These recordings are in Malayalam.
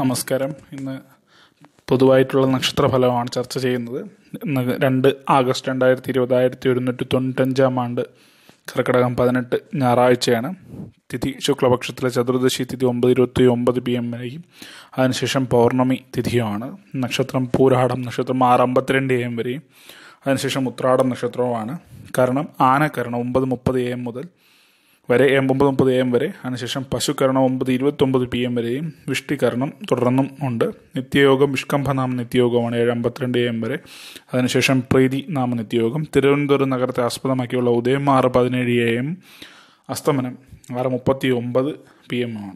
നമസ്കാരം ഇന്ന് പൊതുവായിട്ടുള്ള നക്ഷത്രഫലമാണ് ചർച്ച ചെയ്യുന്നത് ഇന്ന് രണ്ട് ആഗസ്റ്റ് രണ്ടായിരത്തി ഇരുപത് ആയിരത്തി ഒരുന്നൂറ്റി തൊണ്ണൂറ്റഞ്ചാം ആണ്ട് കർക്കിടകം പതിനെട്ട് ഞായറാഴ്ചയാണ് തിഥി ശുക്ലപക്ഷത്തിലെ ചതുർദശി തിഥി ഒമ്പത് ഇരുപത്തി ഒമ്പത് പി എം വരെയും അതിനുശേഷം പൗർണമി തിഥിയുമാണ് നക്ഷത്രം പൂരാടം നക്ഷത്രം ആറ് അമ്പത്തിരണ്ട് എ എം വരെയും അതിനുശേഷം ഉത്രാടം നക്ഷത്രവുമാണ് കരണം ആനക്കരണം ഒമ്പത് മുപ്പത് എ എം മുതൽ വരെ ഒമ്പത് മുപ്പത് എം വരെ അതിനുശേഷം പശുക്കരണം ഒമ്പത് ഇരുപത്തൊമ്പത് പി എം വരെയും വിഷ്ടികരണം തുടർന്നും ഉണ്ട് നിത്യയോഗം വിഷ്കംഭനാമ നിത്യയോഗമാണ് ഏഴ് അമ്പത്തിരണ്ട് എം വരെ അതിനുശേഷം പ്രീതി നാമ നിത്യയോഗം തിരുവനന്തപുരം നഗരത്തെ ആസ്പദമാക്കിയുള്ള ഉദയം ആറ് പതിനേഴ് എ എം അസ്തമനം ആറ് മുപ്പത്തി ഒമ്പത് പി എം ആണ്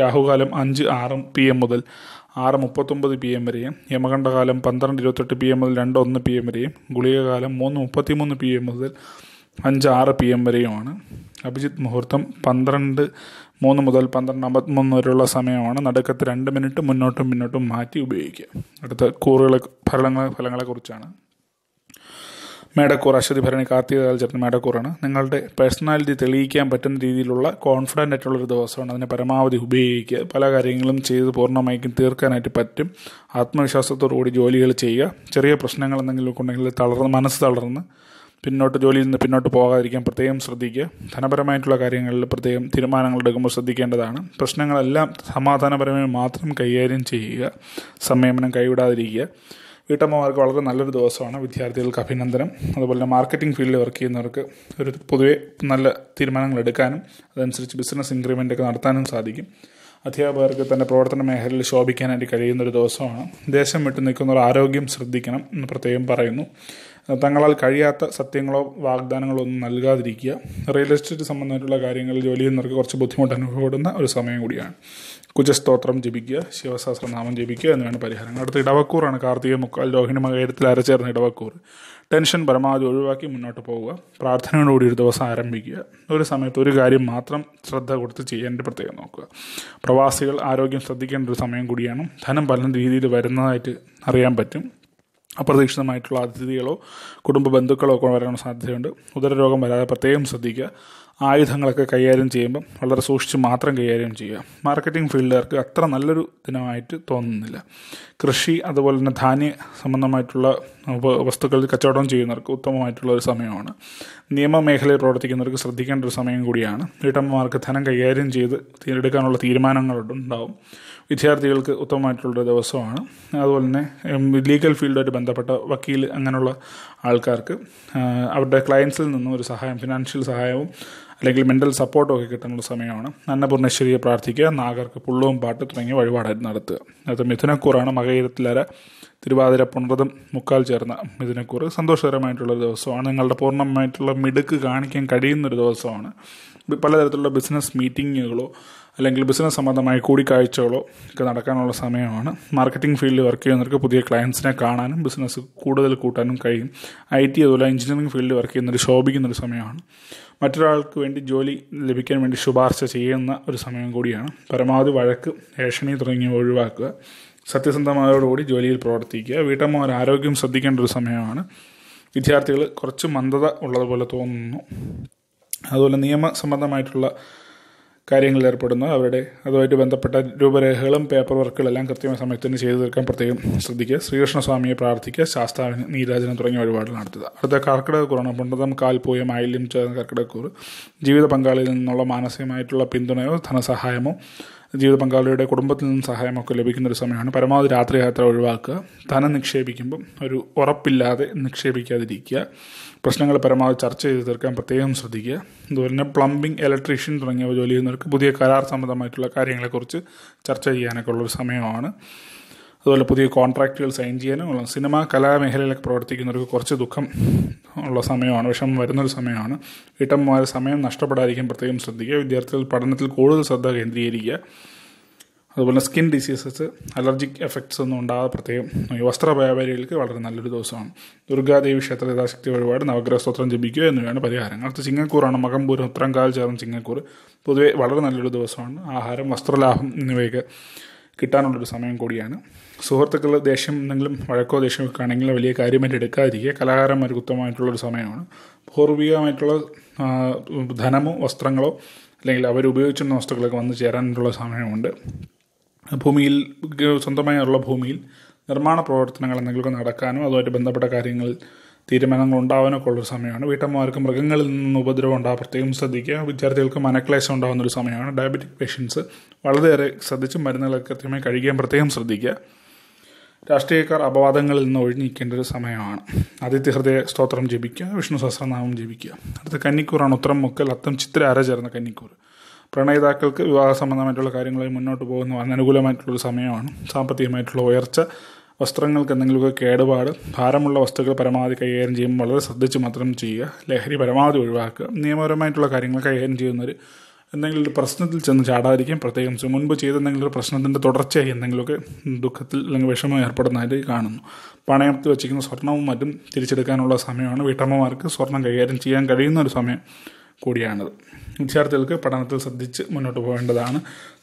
രാഹുകാലം അഞ്ച് ആറ് പി എം മുതൽ ആറ് മുപ്പത്തൊമ്പത് പി എം വരെയും യമകണ്ഠകാലം പന്ത്രണ്ട് ഇരുപത്തെട്ട് പി എം മുതൽ രണ്ട് ഒന്ന് പി എം വരെയും ഗുളികകാലം മൂന്ന് മുപ്പത്തി മൂന്ന് പി എം മുതൽ അഞ്ച് ആറ് പി എം വരെയുമാണ് അഭിജിത്ത് മുഹൂർത്തം പന്ത്രണ്ട് മൂന്ന് മുതൽ പന്ത്രണ്ട് അമ്പത്തിമൂന്ന് വരെയുള്ള സമയമാണ് നടുക്കത്ത് രണ്ട് മിനിറ്റ് മുന്നോട്ടും പിന്നോട്ടും മാറ്റി ഉപയോഗിക്കുക അടുത്ത കൂറുകളെ ഫലങ്ങളെ ഫലങ്ങളെക്കുറിച്ചാണ് മേടക്കൂർ അശ്വതി ഭരണി കാർത്തിക കാലചരണം മേടക്കൂറാണ് നിങ്ങളുടെ പേഴ്സണാലിറ്റി തെളിയിക്കാൻ പറ്റുന്ന രീതിയിലുള്ള കോൺഫിഡൻ്റ് ആയിട്ടുള്ളൊരു ദിവസമാണ് അതിനെ പരമാവധി ഉപയോഗിക്കുക പല കാര്യങ്ങളും ചെയ്ത് പൂർണ്ണമായിട്ടും തീർക്കാനായിട്ട് പറ്റും ആത്മവിശ്വാസത്തോടു കൂടി ജോലികൾ ചെയ്യുക ചെറിയ പ്രശ്നങ്ങൾ എന്തെങ്കിലും ഉണ്ടെങ്കിൽ തളർന്ന് മനസ്സ് തളർന്ന് പിന്നോട്ട് ജോലിയിൽ നിന്ന് പിന്നോട്ട് പോകാതിരിക്കാൻ പ്രത്യേകം ശ്രദ്ധിക്കുക ധനപരമായിട്ടുള്ള കാര്യങ്ങളിൽ പ്രത്യേകം തീരുമാനങ്ങൾ എടുക്കുമ്പോൾ ശ്രദ്ധിക്കേണ്ടതാണ് പ്രശ്നങ്ങളെല്ലാം സമാധാനപരമായി മാത്രം കൈകാര്യം ചെയ്യുക സംയമനം കൈവിടാതിരിക്കുക വീട്ടമ്മമാർക്ക് വളരെ നല്ലൊരു ദിവസമാണ് വിദ്യാർത്ഥികൾക്ക് അഭിനന്ദനം അതുപോലെ തന്നെ മാർക്കറ്റിംഗ് ഫീൽഡിൽ വർക്ക് ചെയ്യുന്നവർക്ക് ഒരു പൊതുവെ നല്ല തീരുമാനങ്ങൾ എടുക്കാനും അതനുസരിച്ച് ബിസിനസ് ഇൻക്രിമെൻ്റ് ഒക്കെ നടത്താനും സാധിക്കും അധ്യാപകർക്ക് തൻ്റെ പ്രവർത്തന മേഖലയിൽ ശോഭിക്കാനായിട്ട് കഴിയുന്നൊരു ദിവസമാണ് ദേശം വിട്ടു നിൽക്കുന്നവർ ആരോഗ്യം ശ്രദ്ധിക്കണം എന്ന് പ്രത്യേകം പറയുന്നു തങ്ങളാൽ കഴിയാത്ത സത്യങ്ങളോ വാഗ്ദാനങ്ങളോ ഒന്നും നൽകാതിരിക്കുക റിയൽ എസ്റ്റേറ്റ് സംബന്ധമായിട്ടുള്ള കാര്യങ്ങളിൽ ജോലി ചെയ്യുന്നവർക്ക് കുറച്ച് ബുദ്ധിമുട്ട് അനുഭവപ്പെടുന്ന ഒരു സമയം കൂടിയാണ് കുജസ്തോത്രം ജപിക്കുക ശിവശാസ്ത്രനാമം ജപിക്കുക എന്നിവയാണ് പരിഹാരങ്ങൾ അടുത്ത ഇടവക്കൂറാണ് കാർത്തിക മുക്കാൽ രോഹിണി മകയത്തിൽ അരച്ചേർന്ന ഇടവക്കൂർ ടെൻഷൻ പരമാവധി ഒഴിവാക്കി മുന്നോട്ട് പോവുക പ്രാർത്ഥനയോടുകൂടി ഒരു ദിവസം ആരംഭിക്കുക ഒരു സമയത്ത് ഒരു കാര്യം മാത്രം ശ്രദ്ധ കൊടുത്ത് ചെയ്യാൻ്റെ പ്രത്യേകം നോക്കുക പ്രവാസികൾ ആരോഗ്യം ശ്രദ്ധിക്കേണ്ട ഒരു സമയം കൂടിയാണ് ധനം പല രീതിയിൽ വരുന്നതായിട്ട് അറിയാൻ പറ്റും അപ്രതീക്ഷിതമായിട്ടുള്ള അതിഥികളോ കുടുംബ ബന്ധുക്കളോ ഒക്കെ വരാനുള്ള സാധ്യതയുണ്ട് ഉദരരോഗം വരാതെ പ്രത്യേകം ശ്രദ്ധിക്കുക ആയുധങ്ങളൊക്കെ കൈകാര്യം ചെയ്യുമ്പം വളരെ സൂക്ഷിച്ച് മാത്രം കൈകാര്യം ചെയ്യുക മാർക്കറ്റിംഗ് ഫീൽഡുകാർക്ക് അത്ര നല്ലൊരു ദിനമായിട്ട് തോന്നുന്നില്ല കൃഷി അതുപോലെ തന്നെ ധാന്യ സംബന്ധമായിട്ടുള്ള വസ്തുക്കൾ കച്ചവടം ചെയ്യുന്നവർക്ക് ഉത്തമമായിട്ടുള്ള ഒരു സമയമാണ് നിയമമേഖലയിൽ പ്രവർത്തിക്കുന്നവർക്ക് ശ്രദ്ധിക്കേണ്ട ഒരു സമയം കൂടിയാണ് വീട്ടമ്മമാർക്ക് ധനം കൈകാര്യം ചെയ്ത് എടുക്കാനുള്ള തീരുമാനങ്ങളുണ്ടാവും വിദ്യാർത്ഥികൾക്ക് ഉത്തമമായിട്ടുള്ള ദിവസമാണ് അതുപോലെ തന്നെ ലീഗൽ ഫീൽഡുമായിട്ട് ബന്ധപ്പെട്ട വക്കീൽ അങ്ങനെയുള്ള ആൾക്കാർക്ക് അവരുടെ ക്ലയൻസിൽ നിന്നും ഒരു സഹായം ഫിനാൻഷ്യൽ സഹായവും അല്ലെങ്കിൽ മെൻ്റൽ സപ്പോർട്ടൊക്കെ ഒക്കെ കിട്ടുന്ന സമയമാണ് അന്നപൂർണേശ്വരിയെ പ്രാർത്ഥിക്കുക നാഗർക്ക് പുള്ളവും പാട്ട് തുടങ്ങിയ വഴിപാട് നടത്തുക അത് മിഥുനക്കൂറാണ് മകയിരത്തിലര തിരുവാതിര പുണർതും മുക്കാൽ ചേർന്ന മിഥുനക്കൂർ സന്തോഷകരമായിട്ടുള്ള ദിവസമാണ് നിങ്ങളുടെ പൂർണ്ണമായിട്ടുള്ള മിടുക്ക് കാണിക്കാൻ കഴിയുന്നൊരു ദിവസമാണ് പലതരത്തിലുള്ള ബിസിനസ് മീറ്റിങ്ങുകളോ അല്ലെങ്കിൽ ബിസിനസ് സംബന്ധമായ കൂടിക്കാഴ്ചകളോ ഒക്കെ നടക്കാനുള്ള സമയമാണ് മാർക്കറ്റിംഗ് ഫീൽഡിൽ വർക്ക് ചെയ്യുന്നവർക്ക് പുതിയ ക്ലയൻസിനെ കാണാനും ബിസിനസ് കൂടുതൽ കൂട്ടാനും കഴിയും ഐ ടി അതുപോലെ എഞ്ചിനീയറിംഗ് ഫീൽഡിൽ വർക്ക് ചെയ്യുന്നവർ ശോഭിക്കുന്നൊരു സമയമാണ് മറ്റൊരാൾക്ക് വേണ്ടി ജോലി ലഭിക്കാൻ വേണ്ടി ശുപാർശ ചെയ്യുന്ന ഒരു സമയം കൂടിയാണ് പരമാവധി വഴക്ക് ഏഷണി തുടങ്ങിയവ ഒഴിവാക്കുക സത്യസന്ധമായതോടുകൂടി ജോലിയിൽ പ്രവർത്തിക്കുക വീട്ടമ്മമാർ ആരോഗ്യം ശ്രദ്ധിക്കേണ്ട ഒരു സമയമാണ് വിദ്യാർത്ഥികൾ കുറച്ച് മന്ദത ഉള്ളതുപോലെ തോന്നുന്നു അതുപോലെ നിയമസംബന്ധമായിട്ടുള്ള കാര്യങ്ങളിൽ ഏർപ്പെടുന്ന അവരുടെ അതുമായിട്ട് ബന്ധപ്പെട്ട രൂപരേഖകളും പേപ്പർ വർക്കുകളും എല്ലാം കൃത്യമായ സമയത്തിന് ചെയ്തു തീർക്കാൻ പ്രത്യേകം ശ്രദ്ധിക്കുക ശ്രീകൃഷ്ണസ്വാമിയെ പ്രാർത്ഥിക്കുക ശാസ്താവിന് നീരാജനം തുടങ്ങിയ ഒരുപാട് നടത്തുക അടുത്ത കുറവാണ് പുണ്ടതം കാൽപോയ മാലിന്യം ചേർന്ന കർക്കിടകക്കൂറ് ജീവിത പങ്കാളിയിൽ നിന്നുള്ള മാനസികമായിട്ടുള്ള പിന്തുണയോ ധനസഹായമോ ജീവിത പങ്കാളിയുടെ കുടുംബത്തിൽ നിന്നും സഹായമൊക്കെ ലഭിക്കുന്ന ഒരു സമയമാണ് പരമാവധി രാത്രി യാത്ര ഒഴിവാക്കുക ധനം നിക്ഷേപിക്കുമ്പം ഒരു ഉറപ്പില്ലാതെ നിക്ഷേപിക്കാതിരിക്കുക പ്രശ്നങ്ങൾ പരമാവധി ചർച്ച ചെയ്ത് തീർക്കാൻ പ്രത്യേകം ശ്രദ്ധിക്കുക അതുപോലെ തന്നെ പ്ലംബിംഗ് ഇലക്ട്രീഷ്യൻ തുടങ്ങിയവ ജോലി ചെയ്യുന്നവർക്ക് പുതിയ കരാർ സംബന്ധമായിട്ടുള്ള കാര്യങ്ങളെക്കുറിച്ച് ചർച്ച ചെയ്യാനൊക്കെ ഉള്ളൊരു സമയമാണ് അതുപോലെ പുതിയ കോൺട്രാക്റ്റുകൾ സൈൻ ചെയ്യാനും ഉള്ള സിനിമ കലാമേഖലയിലൊക്കെ പ്രവർത്തിക്കുന്നവർക്ക് കുറച്ച് ദുഃഖം ഉള്ള സമയമാണ് വിഷമം വരുന്നൊരു സമയമാണ് വീട്ടമ്മമാർ സമയം നഷ്ടപ്പെടാതിരിക്കാൻ പ്രത്യേകം ശ്രദ്ധിക്കുക വിദ്യാർത്ഥികൾ പഠനത്തിൽ കൂടുതൽ ശ്രദ്ധ കേന്ദ്രീകരിക്കുക അതുപോലെ സ്കിൻ ഡിസീസസ് അലർജിക് എഫക്ട്സ് ഒന്നും ഉണ്ടാകാതെ പ്രത്യേകം വസ്ത്ര വ്യാപാരികൾക്ക് വളരെ നല്ലൊരു ദിവസമാണ് ദുർഗാദേവി ക്ഷേത്ര യഥാശക്തി വഴിപാട് നവഗ്രഹ സ്ത്രോത്രം ജപിക്കുക എന്നിവയാണ് പരിഹാരങ്ങൾ അടുത്ത് ചിങ്ങക്കൂറാണ് മകമ്പൂർ ഉത്തരംകാൽ ചേർന്ന് ചിങ്ങക്കൂർ പൊതുവെ വളരെ നല്ലൊരു ദിവസമാണ് ആഹാരം വസ്ത്രലാഭം എന്നിവയൊക്കെ കിട്ടാനുള്ളൊരു സമയം കൂടിയാണ് സുഹൃത്തുക്കൾ ദേഷ്യം എന്തെങ്കിലും വഴക്കോ ദേഷ്യമൊക്കെ ആണെങ്കിൽ വലിയ കാര്യമായിട്ട് എടുക്കാതിരിക്കുക കലാകാരന്മാർക്ക് ഉത്തമമായിട്ടുള്ളൊരു സമയമാണ് പൂർവികമായിട്ടുള്ള ധനമോ വസ്ത്രങ്ങളോ അല്ലെങ്കിൽ അവർ വസ്തുക്കളൊക്കെ വന്നു ചേരാനുള്ള സമയമുണ്ട് ഭൂമിയിൽ സ്വന്തമായുള്ള ഭൂമിയിൽ നിർമ്മാണ പ്രവർത്തനങ്ങൾ എന്തെങ്കിലുമൊക്കെ നടക്കാനോ അതുമായിട്ട് ബന്ധപ്പെട്ട കാര്യങ്ങൾ തീരുമാനങ്ങൾ ഉണ്ടാവാനൊക്കെ ഉള്ളൊരു സമയമാണ് വീട്ടമ്മമാർക്ക് മൃഗങ്ങളിൽ നിന്ന് ഉപദ്രവം ഉണ്ടാകും പ്രത്യേകം ശ്രദ്ധിക്കുക വിദ്യാർത്ഥികൾക്ക് മനക്ലേശം ഉണ്ടാകുന്ന ഒരു സമയമാണ് ഡയബറ്റിക് പേഷ്യൻസ് വളരെയേറെ ശ്രദ്ധിച്ച് മരുന്നുകളൊക്കെ കൃത്യമായി കഴിക്കാൻ പ്രത്യേകം ശ്രദ്ധിക്കുക രാഷ്ട്രീയക്കാർ അപവാദങ്ങളിൽ നിന്ന് ഒഴിഞ്ഞിരിക്കേണ്ട ഒരു സമയമാണ് ആദിത്യ ഹൃദയ സ്തോത്രം ജപിക്കുക വിഷ്ണു സഹസ്രനാമം ജപിക്കുക അടുത്ത കന്നിക്കൂറാണ് ഉത്തരം മുക്കൽ അത്തം ചിത്ര അര ചേർന്ന കന്നിക്കൂർ പ്രണയിതാക്കൾക്ക് വിവാഹ സംബന്ധമായിട്ടുള്ള കാര്യങ്ങളായി മുന്നോട്ട് പോകുന്ന അനുകൂലമായിട്ടുള്ളൊരു സമയമാണ് സാമ്പത്തികമായിട്ടുള്ള ഉയർച്ച വസ്ത്രങ്ങൾക്ക് എന്തെങ്കിലുമൊക്കെ കേടുപാട് ഭാരമുള്ള വസ്തുക്കൾ പരമാവധി കൈകാര്യം ചെയ്യുമ്പോൾ വളരെ ശ്രദ്ധിച്ച് മാത്രം ചെയ്യുക ലഹരി പരമാവധി ഒഴിവാക്കുക നിയമപരമായിട്ടുള്ള കാര്യങ്ങൾ കൈകാര്യം ചെയ്യുന്നവർ എന്തെങ്കിലും ഒരു പ്രശ്നത്തിൽ ചെന്ന് ചാടാതിരിക്കും പ്രത്യേകിച്ച് മുൻപ് ചെയ്ത എന്തെങ്കിലും ഒരു പ്രശ്നത്തിൻ്റെ തുടർച്ചയായി എന്തെങ്കിലുമൊക്കെ ദുഃഖത്തിൽ അല്ലെങ്കിൽ വിഷമം ഏർപ്പെടുന്നതായിട്ട് കാണുന്നു പണയത്തിൽ വച്ചിരിക്കുന്ന സ്വർണവും മറ്റും തിരിച്ചെടുക്കാനുള്ള സമയമാണ് വീട്ടമ്മമാർക്ക് സ്വർണം കൈകാര്യം ചെയ്യാൻ കഴിയുന്ന ഒരു സമയം കൂടിയാണത് വിദ്യാർത്ഥികൾക്ക് പഠനത്തിൽ ശ്രദ്ധിച്ച് മുന്നോട്ട് പോകേണ്ടതാണ്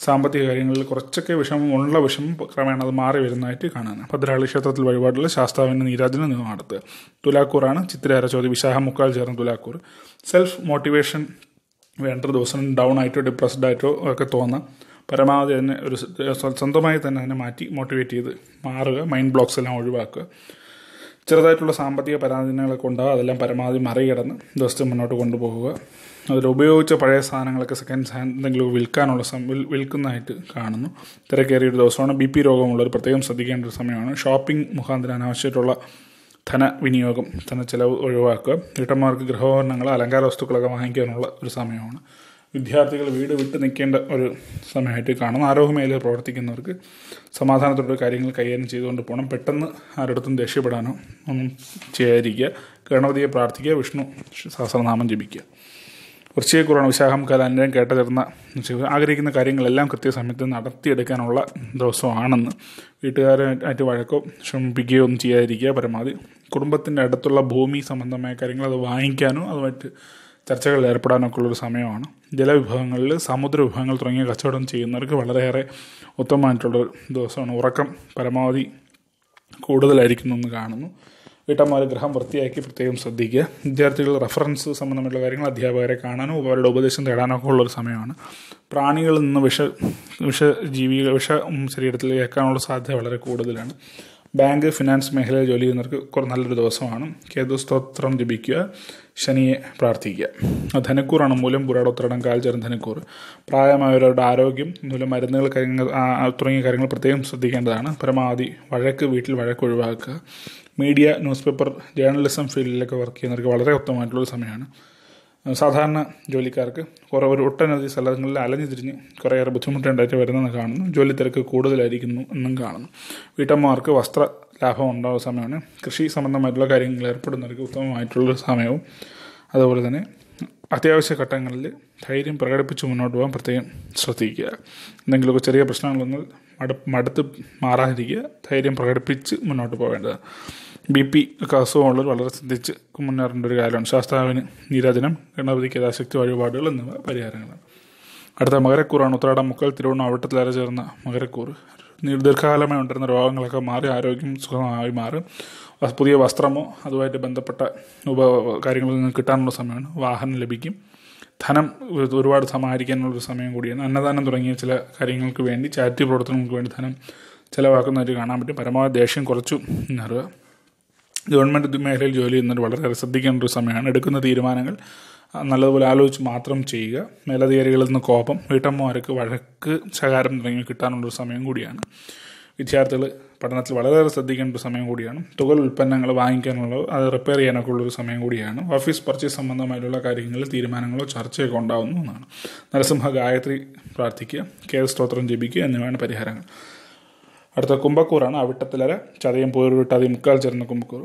സാമ്പത്തിക കാര്യങ്ങളിൽ കുറച്ചൊക്കെ വിഷമം ഉള്ള വിഷമം ക്രമേണ അത് മാറി വരുന്നതായിട്ട് കാണാൻ ഭദ്രാളി ക്ഷേത്രത്തിൽ വഴിപാടുള്ള ശാസ്താവിന് നീരാജന നിയമം നടത്തുക തുലാക്കൂറാണ് ചിത്രയാര ചോദ്യം വിശാഖ മുക്കാൽ ചേർന്ന തുലാക്കൂർ സെൽഫ് മോട്ടിവേഷൻ വേണ്ട ദിവസം ഡൗൺ ആയിട്ടോ ഡിപ്രസ്ഡ് ആയിട്ടോ ഒക്കെ തോന്നാം പരമാവധി തന്നെ ഒരു സ്വന്തമായി തന്നെ അതിനെ മാറ്റി മോട്ടിവേറ്റ് ചെയ്ത് മാറുക മൈൻഡ് ബ്ലോക്സ് എല്ലാം ഒഴിവാക്കുക ചെറുതായിട്ടുള്ള സാമ്പത്തിക പരാധീനങ്ങളൊക്കെ ഉണ്ടാവുക അതെല്ലാം പരമാവധി മറികടന്ന് ദിവസത്തെ മുന്നോട്ട് കൊണ്ടുപോകുക ഉപയോഗിച്ച പഴയ സാധനങ്ങളൊക്കെ സെക്കൻഡ് ഹാൻഡ് എന്തെങ്കിലും വിൽക്കാനുള്ള വിൽക്കുന്നതായിട്ട് കാണുന്നു തിരക്കേറിയ ഒരു ദിവസമാണ് ബി പി രോഗമുള്ളവർ പ്രത്യേകം ശ്രദ്ധിക്കേണ്ട ഒരു സമയമാണ് ഷോപ്പിംഗ് മുഖാന്തരം അനാവശ്യമായിട്ടുള്ള ധന വിനിയോഗം ധന ചെലവ് ഒഴിവാക്കുക വീട്ടമ്മമാർക്ക് ഗൃഹോപകരണങ്ങൾ അലങ്കാര വസ്തുക്കളൊക്കെ വാങ്ങിക്കാനുള്ള ഒരു സമയമാണ് വിദ്യാർത്ഥികൾ വീട് വിട്ട് നിൽക്കേണ്ട ഒരു സമയമായിട്ട് കാണുന്നു മേഖലയിൽ പ്രവർത്തിക്കുന്നവർക്ക് സമാധാനത്തോടെ കാര്യങ്ങൾ കൈകാര്യം ചെയ്തുകൊണ്ട് പോകണം പെട്ടെന്ന് ആരോടത്തും രക്ഷപ്പെടാനോ ഒന്നും ചെയ്യാതിരിക്കുക ഗണപതിയെ പ്രാർത്ഥിക്കുക വിഷ്ണു സഹസ്രനാമം ജപിക്കുക കുറവാണ് വിശാഖം കേട്ട കേട്ടതിർന്ന ആഗ്രഹിക്കുന്ന കാര്യങ്ങളെല്ലാം കൃത്യസമയത്ത് നടത്തിയെടുക്കാനുള്ള ദിവസമാണെന്ന് വീട്ടുകാരായിട്ട് വഴക്കോ ശ്രമിപ്പിക്കുകയോ ഒന്നും ചെയ്യാതിരിക്കുക പരമാവധി കുടുംബത്തിൻ്റെ അടുത്തുള്ള ഭൂമി സംബന്ധമായ കാര്യങ്ങൾ അത് വാങ്ങിക്കാനോ അതുമായിട്ട് ചർച്ചകളിൽ ഏർപ്പെടാനൊക്കെ ഒരു സമയമാണ് ജലവിഭവങ്ങളിൽ സമുദ്ര വിഭവങ്ങൾ തുടങ്ങിയ കച്ചവടം ചെയ്യുന്നവർക്ക് വളരെയേറെ ഉത്തമമായിട്ടുള്ളൊരു ദിവസമാണ് ഉറക്കം പരമാവധി കൂടുതലായിരിക്കുന്നു എന്ന് കാണുന്നു വീട്ടമ്മമാർ ഗ്രഹം വൃത്തിയാക്കി പ്രത്യേകം ശ്രദ്ധിക്കുക വിദ്യാർത്ഥികൾ റഫറൻസ് സംബന്ധമായിട്ടുള്ള കാര്യങ്ങൾ അധ്യാപകരെ കാണാനോ അവരുടെ ഉപദേശം തേടാനൊക്കെ ഉള്ളൊരു സമയമാണ് പ്രാണികളിൽ നിന്ന് വിഷ വിഷജീവികൾ വിഷ ശരീരത്തിൽ ഏൽക്കാനുള്ള സാധ്യത വളരെ കൂടുതലാണ് ബാങ്ക് ഫിനാൻസ് മേഖലയിൽ ജോലി ചെയ്യുന്നവർക്ക് കുറേ നല്ലൊരു ദിവസമാണ് കേതു സ്തോത്രം ജപിക്കുക ശനിയെ പ്രാർത്ഥിക്കുക ധനക്കൂറാണ് മൂലം പുരാടോത്തരണം കാൽചരം ധനക്കൂർ പ്രായമായവരുടെ ആരോഗ്യം മൂലം മരുന്നുകൾ കാര്യങ്ങൾ തുടങ്ങിയ കാര്യങ്ങൾ പ്രത്യേകം ശ്രദ്ധിക്കേണ്ടതാണ് പരമാവധി വഴക്ക് വീട്ടിൽ വഴക്ക് ഒഴിവാക്കുക മീഡിയ ന്യൂസ് പേപ്പർ ജേർണലിസം ഫീൽഡിലൊക്കെ വർക്ക് ചെയ്യുന്നവർക്ക് വളരെ ഉത്തമമായിട്ടുള്ള സമയമാണ് സാധാരണ ജോലിക്കാർക്ക് കുറേ ഒരു ഒട്ടനവധി സ്ഥലങ്ങളിൽ അലഞ്ഞു തിരിഞ്ഞ് കുറേയേറെ ബുദ്ധിമുട്ടുണ്ടായിട്ട് വരുന്നതെന്ന് കാണുന്നു ജോലി തിരക്ക് കൂടുതലായിരിക്കുന്നു എന്നും കാണുന്നു വീട്ടമ്മമാർക്ക് വസ്ത്ര ലാഭം ഉണ്ടാവുന്ന സമയമാണ് കൃഷി സംബന്ധമായിട്ടുള്ള കാര്യങ്ങൾ ഏർപ്പെടുന്നവർക്ക് ഉത്തമമായിട്ടുള്ളൊരു സമയവും അതുപോലെ തന്നെ അത്യാവശ്യ ഘട്ടങ്ങളിൽ ധൈര്യം പ്രകടിപ്പിച്ച് മുന്നോട്ട് പോകാൻ പ്രത്യേകം ശ്രദ്ധിക്കുക എന്തെങ്കിലുമൊക്കെ ചെറിയ പ്രശ്നങ്ങളൊന്നും മട മടുത്ത് മാറാതിരിക്കുക ധൈര്യം പ്രകടിപ്പിച്ച് മുന്നോട്ട് പോകേണ്ടത് ബി പി ഒക്കെ അസുഖമുള്ളവർ വളരെ ശ്രദ്ധിച്ച് മുന്നേറേണ്ട ഒരു കാര്യമാണ് ശാസ്താവിന് നിരാജനം ഗണപതിക്ക് യഥാശക്തി വഴിപാടുകൾ എന്നിവ പരിഹാരങ്ങളാണ് അടുത്ത മകരക്കൂറാണ് ഉത്രാടം മുക്കൽ തിരുവണ്ണ അവിട്ടത്തിലേറെ ചേർന്ന മകരക്കൂർ ദീർഘകാലമായി ഉണ്ടായിരുന്ന രോഗങ്ങളൊക്കെ മാറി ആരോഗ്യം സുഖമായി മാറും പുതിയ വസ്ത്രമോ അതുമായിട്ട് ബന്ധപ്പെട്ട ഉപ കാര്യങ്ങളിൽ നിങ്ങൾക്ക് കിട്ടാനുള്ള സമയമാണ് വാഹനം ലഭിക്കും ധനം ഒരുപാട് സമാഹരിക്കാനുള്ളൊരു സമയം കൂടിയാണ് അന്നദാനം തുടങ്ങിയ ചില കാര്യങ്ങൾക്ക് വേണ്ടി ചാരിറ്റി പ്രവർത്തനങ്ങൾക്ക് വേണ്ടി ധനം ചിലവാക്കുന്നവർ കാണാൻ പറ്റും പരമാവധി ദേഷ്യം കുറച്ചു എന്നറിയുക ഗവൺമെൻറ് മേഖലയിൽ ജോലി ചെയ്യുന്നവർ വളരെയേറെ ശ്രദ്ധിക്കേണ്ട ഒരു സമയമാണ് എടുക്കുന്ന തീരുമാനങ്ങൾ നല്ലതുപോലെ ആലോചിച്ച് മാത്രം ചെയ്യുക മേലധികാരികളിൽ നിന്ന് കോപം വീട്ടമ്മമാർക്ക് വഴക്ക് ശകാരം തുടങ്ങി കിട്ടാനുള്ളൊരു സമയം കൂടിയാണ് വിദ്യാർത്ഥികൾ പഠനത്തിൽ വളരെയേറെ ശ്രദ്ധിക്കേണ്ട ഒരു സമയം കൂടിയാണ് തുകൽ ഉൽപ്പന്നങ്ങൾ വാങ്ങിക്കാനുള്ള അത് റിപ്പയർ ചെയ്യാനൊക്കെ ഉള്ളൊരു സമയം കൂടിയാണ് ഓഫീസ് പർച്ചേസ് സംബന്ധമായിട്ടുള്ള കാര്യങ്ങളിൽ തീരുമാനങ്ങളോ ചർച്ചയൊക്കെ ഉണ്ടാവുന്നതാണ് നരസിംഹ ഗായത്രി പ്രാർത്ഥിക്കുക കേര സ്തോത്രം ജപിക്കുക എന്നിവയാണ് പരിഹാരങ്ങൾ അടുത്ത കുമ്പക്കൂറാണ് അവിട്ടത്തിലര ചതയം പോരൂർ ചതയം മുക്കാൽ ചേർന്ന കുംഭക്കൂർ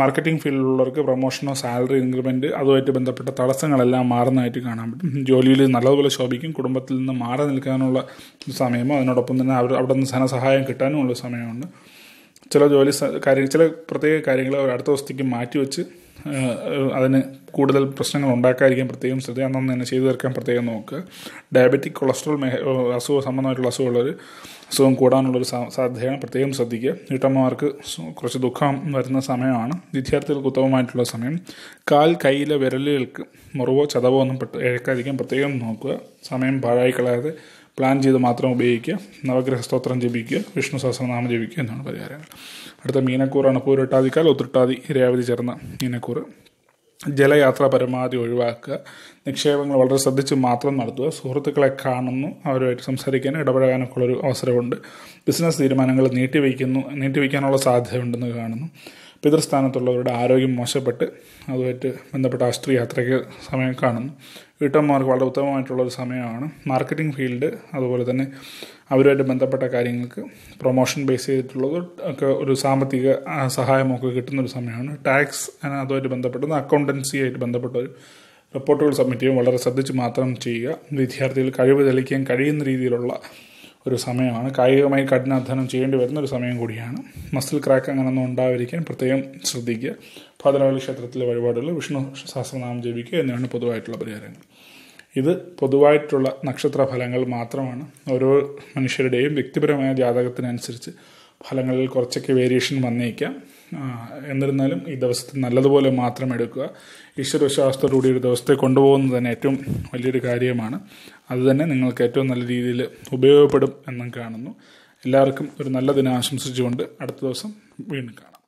മാർക്കറ്റിംഗ് ഫീൽഡിലുള്ളവർക്ക് പ്രൊമോഷനോ സാലറി ഇൻക്രിമെൻറ്റ് അതുമായിട്ട് ബന്ധപ്പെട്ട തടസ്സങ്ങളെല്ലാം മാറുന്നതായിട്ട് കാണാൻ പറ്റും ജോലിയിൽ നല്ലതുപോലെ ശോഭിക്കും കുടുംബത്തിൽ നിന്ന് മാറി നിൽക്കാനുള്ള സമയമോ അതിനോടൊപ്പം തന്നെ അവർ അവിടെ നിന്ന് ധനസഹായം കിട്ടാനുമുള്ള സമയമുണ്ട് ചില ജോലി കാര്യങ്ങൾ ചില പ്രത്യേക കാര്യങ്ങൾ അടുത്ത ദിവസത്തേക്ക് മാറ്റിവെച്ച് അതിന് കൂടുതൽ പ്രശ്നങ്ങൾ ഉണ്ടാക്കാതിരിക്കാൻ പ്രത്യേകം ശ്രദ്ധ അന്നന്ന് തന്നെ ചെയ്തു തീർക്കാൻ പ്രത്യേകം നോക്കുക ഡയബറ്റിക് കൊളസ്ട്രോൾ മേഖ അസുഖ സംബന്ധമായിട്ടുള്ള അസുഖമുള്ളൊരു അസുഖം കൂടാനുള്ളൊരു സാധ്യതയാണ് പ്രത്യേകം ശ്രദ്ധിക്കുക വീട്ടമ്മമാർക്ക് കുറച്ച് ദുഃഖം വരുന്ന സമയമാണ് വിദ്യാർത്ഥികൾക്ക് ഉത്തമമായിട്ടുള്ള സമയം കാൽ കൈയിലെ വിരലുകൾക്ക് മുറിവോ ചതവോ ഒന്നും ഏൽക്കാതിരിക്കാൻ പ്രത്യേകം നോക്കുക സമയം പാഴായി കളയാതെ പ്ലാൻ ചെയ്ത് മാത്രം ഉപയോഗിക്കുക നവഗ്രഹ സ്തോത്രം ജപിക്കുക വിഷ്ണു സഹസ്രനാമം ജപിക്കുക എന്നാണ് പരിഹാരങ്ങൾ അടുത്ത മീനക്കൂറാണ് പൂരട്ടാതിക്കാൽ ഒത്തിട്ടാതി രേവതി ചേർന്ന മീനക്കൂറ് ജലയാത്ര പരമാവധി ഒഴിവാക്കുക നിക്ഷേപങ്ങൾ വളരെ ശ്രദ്ധിച്ച് മാത്രം നടത്തുക സുഹൃത്തുക്കളെ കാണുന്നു അവരുമായിട്ട് സംസാരിക്കാനും ഇടപഴകാനൊക്കെ ഉള്ളൊരു അവസരമുണ്ട് ബിസിനസ് തീരുമാനങ്ങൾ നീട്ടിവെക്കുന്നു നീട്ടിവെക്കാനുള്ള സാധ്യതയുണ്ടെന്ന് കാണുന്നു പിതൃസ്ഥാനത്തുള്ളവരുടെ ആരോഗ്യം മോശപ്പെട്ട് അതുമായിട്ട് ബന്ധപ്പെട്ട ആശുപത്രി യാത്രയ്ക്ക് സമയം കാണുന്നു വീട്ടമ്മമാർക്ക് വളരെ ഉത്തമമായിട്ടുള്ള ഒരു സമയമാണ് മാർക്കറ്റിംഗ് ഫീൽഡ് അതുപോലെ തന്നെ അവരുമായിട്ട് ബന്ധപ്പെട്ട കാര്യങ്ങൾക്ക് പ്രൊമോഷൻ ബേസ് ചെയ്തിട്ടുള്ളത് ഒക്കെ ഒരു സാമ്പത്തിക സഹായമൊക്കെ കിട്ടുന്നൊരു സമയമാണ് ടാക്സ് അതുമായിട്ട് ബന്ധപ്പെട്ടത് അക്കൗണ്ടൻസിയായിട്ട് ബന്ധപ്പെട്ട ഒരു റിപ്പോർട്ടുകൾ സബ്മിറ്റ് ചെയ്യുമ്പോൾ വളരെ ശ്രദ്ധിച്ച് മാത്രം ചെയ്യുക വിദ്യാർത്ഥികൾ കഴിവ് തെളിയിക്കാൻ കഴിയുന്ന രീതിയിലുള്ള ഒരു സമയമാണ് കായികമായി കഠിനാധ്വാനം ചെയ്യേണ്ടി വരുന്ന ഒരു സമയം കൂടിയാണ് മസിൽ ക്രാക്ക് അങ്ങനെയൊന്നും ഉണ്ടാവാതിരിക്കാൻ പ്രത്യേകം ശ്രദ്ധിക്കുക ഭദ്രകാളി ക്ഷേത്രത്തിലെ വഴിപാടുകൾ വിഷ്ണു സഹസ്രനാമം ജപിക്കുക എന്നിവയാണ് പൊതുവായിട്ടുള്ള പരിഹാരങ്ങൾ ഇത് പൊതുവായിട്ടുള്ള നക്ഷത്ര ഫലങ്ങൾ മാത്രമാണ് ഓരോ മനുഷ്യരുടെയും വ്യക്തിപരമായ ജാതകത്തിനനുസരിച്ച് ഫലങ്ങളിൽ കുറച്ചൊക്കെ വേരിയേഷൻ വന്നേക്കാം എന്നിരുന്നാലും ഈ ദിവസത്തെ നല്ലതുപോലെ മാത്രം എടുക്കുക ഈശ്വരവിശ്വാസത്തോടുകൂടി ഒരു ദിവസത്തെ കൊണ്ടുപോകുന്നത് തന്നെ ഏറ്റവും വലിയൊരു കാര്യമാണ് അതുതന്നെ നിങ്ങൾക്ക് ഏറ്റവും നല്ല രീതിയിൽ ഉപയോഗപ്പെടും എന്നും കാണുന്നു എല്ലാവർക്കും ഒരു നല്ല ദിനം ആശംസിച്ചുകൊണ്ട് അടുത്ത ദിവസം വീണ്ടും കാണാം